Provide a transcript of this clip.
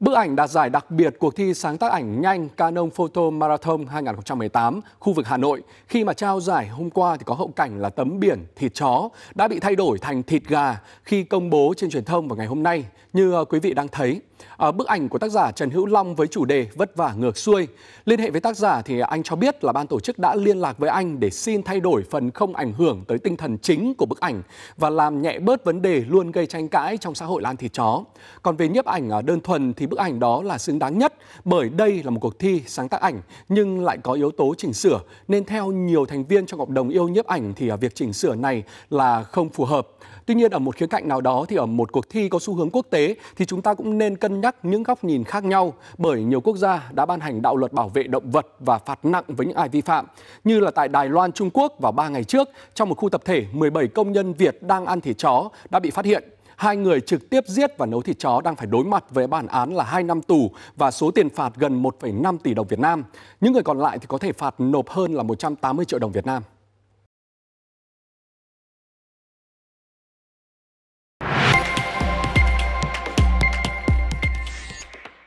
Bức ảnh đạt giải đặc biệt cuộc thi sáng tác ảnh nhanh Canon Photo Marathon 2018 khu vực Hà Nội khi mà trao giải hôm qua thì có hậu cảnh là tấm biển thịt chó đã bị thay đổi thành thịt gà khi công bố trên truyền thông vào ngày hôm nay như ờ, quý vị đang thấy. À, bức ảnh của tác giả Trần Hữu Long với chủ đề Vất vả ngược xuôi. Liên hệ với tác giả thì anh cho biết là ban tổ chức đã liên lạc với anh để xin thay đổi phần không ảnh hưởng tới tinh thần chính của bức ảnh và làm nhẹ bớt vấn đề luôn gây tranh cãi trong xã hội lan thịt chó. Còn về nhiếp ảnh à, đơn thuần thì bức ảnh đó là xứng đáng nhất bởi đây là một cuộc thi sáng tác ảnh nhưng lại có yếu tố chỉnh sửa nên theo nhiều thành viên trong cộng đồng yêu nhiếp ảnh thì à, việc chỉnh sửa này là không phù hợp. Tuy nhiên ở một khía cạnh nào đó thì ở một cuộc thi có xu hướng quốc tế thì chúng ta cũng nên cân cân nhắc những góc nhìn khác nhau bởi nhiều quốc gia đã ban hành đạo luật bảo vệ động vật và phạt nặng với những ai vi phạm, như là tại Đài Loan, Trung Quốc vào 3 ngày trước, trong một khu tập thể, 17 công nhân Việt đang ăn thịt chó đã bị phát hiện. Hai người trực tiếp giết và nấu thịt chó đang phải đối mặt với bản án là 2 năm tù và số tiền phạt gần 1,5 tỷ đồng Việt Nam. Những người còn lại thì có thể phạt nộp hơn là 180 triệu đồng Việt Nam.